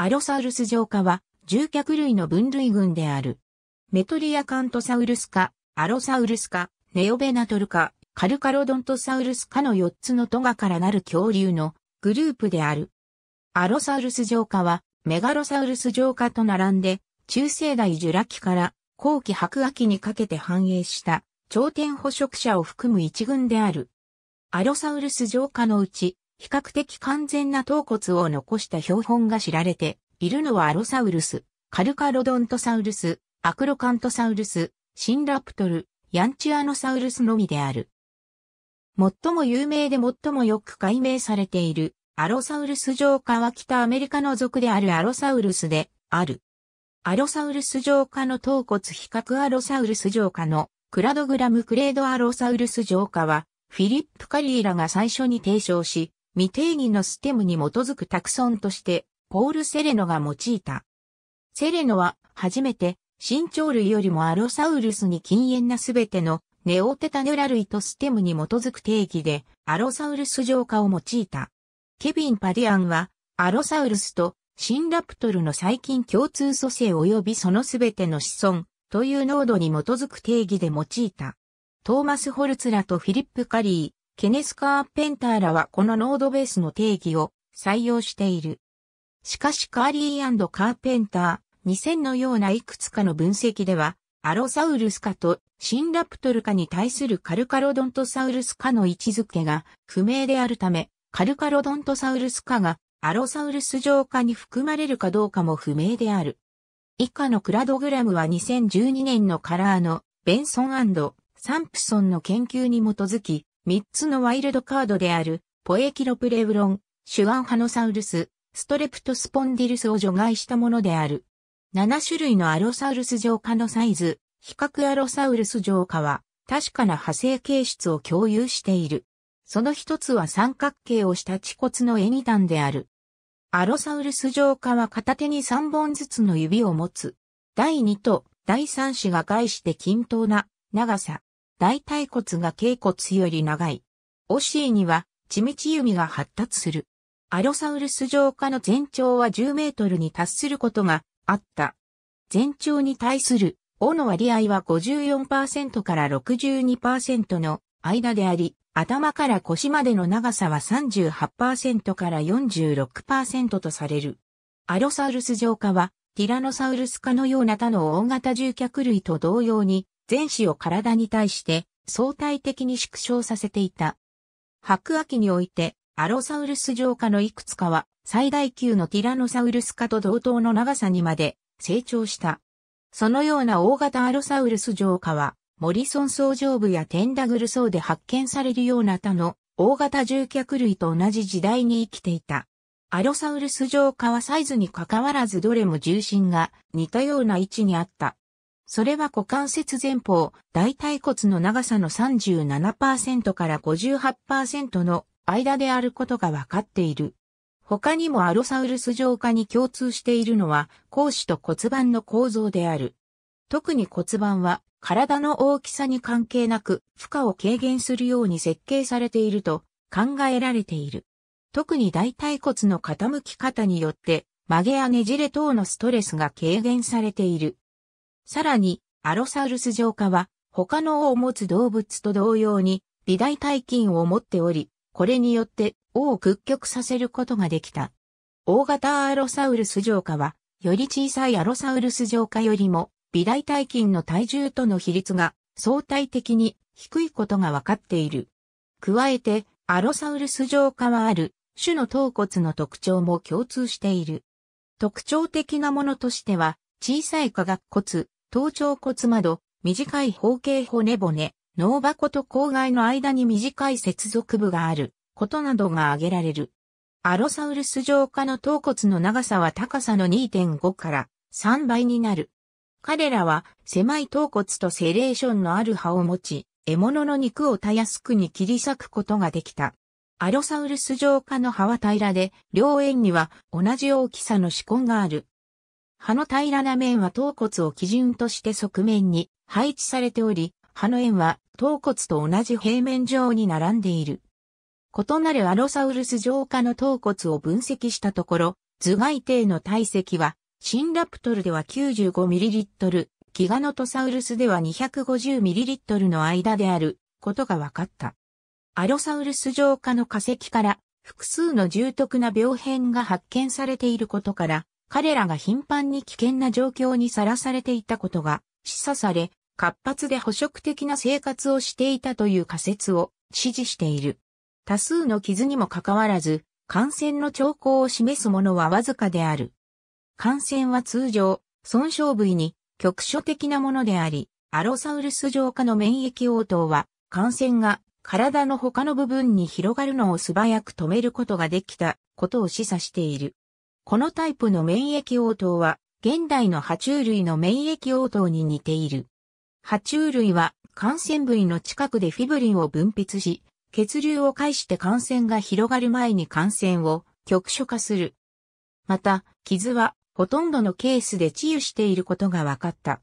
アロサウルス上科は、獣脚類の分類群である。メトリアカントサウルス科、アロサウルス科、ネオベナトル科、カルカロドントサウルス科の4つのトガからなる恐竜のグループである。アロサウルス上科は、メガロサウルス上科と並んで、中世代ジュラ紀から後期白亜紀にかけて繁栄した、頂点捕食者を含む一群である。アロサウルス上科のうち、比較的完全な頭骨を残した標本が知られているのはアロサウルス、カルカロドントサウルス、アクロカントサウルス、シンラプトル、ヤンチアノサウルスのみである。最も有名で最もよく解明されているアロサウルス浄化は北アメリカの属であるアロサウルスである。アロサウルス浄化の頭骨比較アロサウルス浄化のクラドグラムクレードアロサウルス浄化はフィリップ・カリーラが最初に提唱し、未定義のステムに基づくタクソンとして、ポール・セレノが用いた。セレノは、初めて、新鳥類よりもアロサウルスに禁煙なすべてのネオテタヌラ類とステムに基づく定義で、アロサウルス浄化を用いた。ケビン・パディアンは、アロサウルスと新ラプトルの細菌共通組成及びそのすべての子孫という濃度に基づく定義で用いた。トーマス・ホルツラとフィリップ・カリー、ケネス・カーペンターらはこのノードベースの定義を採用している。しかしカーリーカーペンター2000のようないくつかの分析では、アロサウルス科とシンラプトル科に対するカルカロドントサウルス科の位置づけが不明であるため、カルカロドントサウルス科がアロサウルス上科に含まれるかどうかも不明である。以下のクラドグラムは2012年のカラーのベンソンサンプソンの研究に基づき、3つのワイルドカードである、ポエキロプレウロン、シュアンハノサウルス、ストレプトスポンディルスを除外したものである。7種類のアロサウルス浄化のサイズ、比較アロサウルス浄化は、確かな派生形質を共有している。その一つは三角形をした恥骨の絵二段である。アロサウルス浄化は片手に3本ずつの指を持つ。第2と第3子が外して均等な長さ、大腿骨が頸骨より長い。オシーには、地道弓が発達する。アロサウルス上下の全長は10メートルに達することがあった。全長に対する、尾の割合は54%から62%の間であり、頭から腰までの長さは38%から46%とされる。アロサウルス上下は、ティラノサウルス科のような他の大型獣脚類と同様に、全子を体に対して相対的に縮小させていた。白亜紀において、アロサウルス上下のいくつかは、最大級のティラノサウルス化と同等の長さにまで成長した。そのような大型アロサウルス上下は、モリソン層上部やテンダグル層で発見されるような他の大型獣脚類と同じ時代に生きていた。アロサウルス上下はサイズに関わらずどれも重心が似たような位置にあった。それは股関節前方、大腿骨の長さの37%から58%の間であることが分かっている。他にもアロサウルス上下に共通しているのは、格子と骨盤の構造である。特に骨盤は、体の大きさに関係なく、負荷を軽減するように設計されていると考えられている。特に大腿骨の傾き方によって、曲げやねじれ等のストレスが軽減されている。さらに、アロサウルス浄化は、他の王を持つ動物と同様に、美大体筋を持っており、これによって王を屈曲させることができた。大型アロサウルス浄化は、より小さいアロサウルス浄化よりも、美大体筋の体重との比率が相対的に低いことが分かっている。加えて、アロサウルス浄化はある種の頭骨の特徴も共通している。特徴的なものとしては、小さい化学骨、頭頂骨窓、短い方形骨骨、脳箱と口外の間に短い接続部があることなどが挙げられる。アロサウルス上下の頭骨の長さは高さの2.5から3倍になる。彼らは狭い頭骨とセレーションのある歯を持ち、獲物の肉をたやすくに切り裂くことができた。アロサウルス上下の歯は平らで、両縁には同じ大きさの歯根がある。葉の平らな面は頭骨を基準として側面に配置されており、葉の円は頭骨と同じ平面上に並んでいる。異なるアロサウルス上下の頭骨を分析したところ、頭蓋底の体積は、シンラプトルでは 95ml、ギガノトサウルスでは 250ml の間であることが分かった。アロサウルス上下の化石から複数の重篤な病変が発見されていることから、彼らが頻繁に危険な状況にさらされていたことが示唆され、活発で捕食的な生活をしていたという仮説を支持している。多数の傷にもかかわらず、感染の兆候を示すものはわずかである。感染は通常、損傷部位に局所的なものであり、アロサウルス上下の免疫応答は、感染が体の他の部分に広がるのを素早く止めることができたことを示唆している。このタイプの免疫応答は、現代の爬虫類の免疫応答に似ている。爬虫類は感染部位の近くでフィブリンを分泌し、血流を介して感染が広がる前に感染を局所化する。また、傷はほとんどのケースで治癒していることが分かった。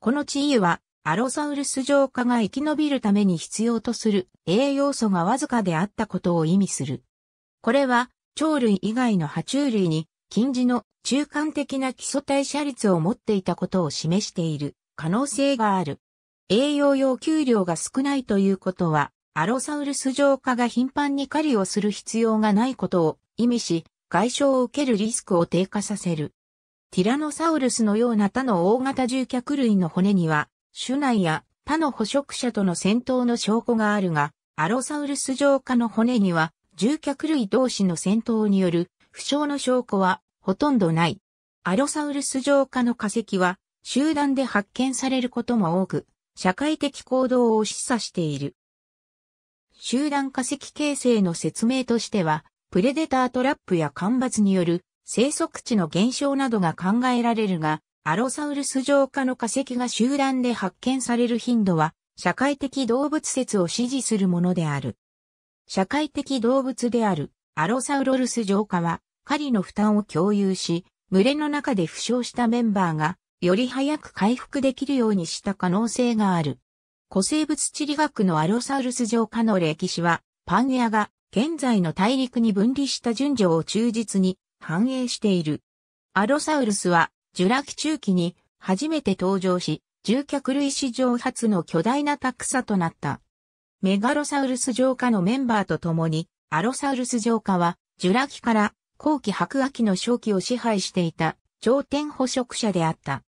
この治癒は、アロサウルス浄化が生き延びるために必要とする栄養素がわずかであったことを意味する。これは、鳥類以外の爬虫類に近似の中間的な基礎代謝率を持っていたことを示している可能性がある。栄養要給量が少ないということは、アロサウルス浄化が頻繁に狩りをする必要がないことを意味し、外傷を受けるリスクを低下させる。ティラノサウルスのような他の大型獣脚類の骨には、種内や他の捕食者との戦闘の証拠があるが、アロサウルス浄化の骨には、獣脚類同士の戦闘による不詳の証拠はほとんどない。アロサウルス上化の化石は集団で発見されることも多く、社会的行動を示唆している。集団化石形成の説明としては、プレデタートラップや干ばつによる生息地の減少などが考えられるが、アロサウルス上化の化石が集団で発見される頻度は、社会的動物説を支持するものである。社会的動物であるアロサウロルス上化は、狩りの負担を共有し、群れの中で負傷したメンバーが、より早く回復できるようにした可能性がある。古生物地理学のアロサウルス上科の歴史は、パンエアが現在の大陸に分離した順序を忠実に反映している。アロサウルスは、ジュラ紀中期に初めて登場し、獣脚類史上初の巨大なタクサとなった。メガロサウルス上科のメンバーと共に、アロサウルス上科は、ジュラ紀から後期白亜紀の正期を支配していた頂点捕食者であった。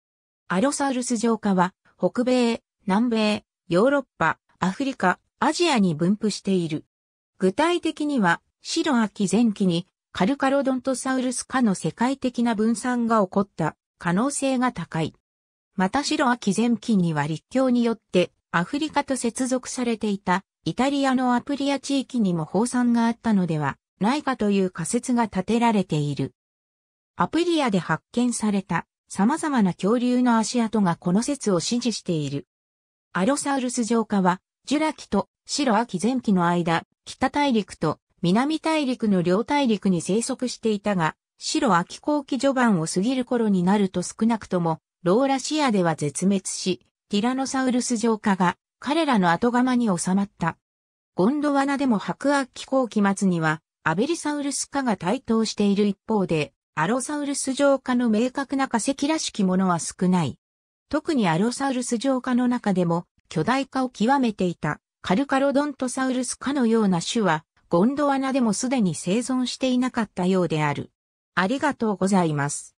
アロサウルス浄化は北米、南米、ヨーロッパ、アフリカ、アジアに分布している。具体的には白亜紀前期にカルカロドントサウルス化の世界的な分散が起こった可能性が高い。また白亜紀前期には立教によってアフリカと接続されていたイタリアのアプリア地域にも放散があったのではないかという仮説が立てられている。アプリアで発見された様々な恐竜の足跡がこの説を支持している。アロサウルス浄化は、ジュラ紀と白秋前期の間、北大陸と南大陸の両大陸に生息していたが、白秋後期序盤を過ぎる頃になると少なくとも、ローラシアでは絶滅し、ティラノサウルス浄化が彼らの後釜に収まった。ゴンドワナでも白亜紀後期末には、アベリサウルス科が台頭している一方で、アロサウルス上科の明確な化石らしきものは少ない。特にアロサウルス上科の中でも巨大化を極めていたカルカロドントサウルス科のような種はゴンドワナでもすでに生存していなかったようである。ありがとうございます。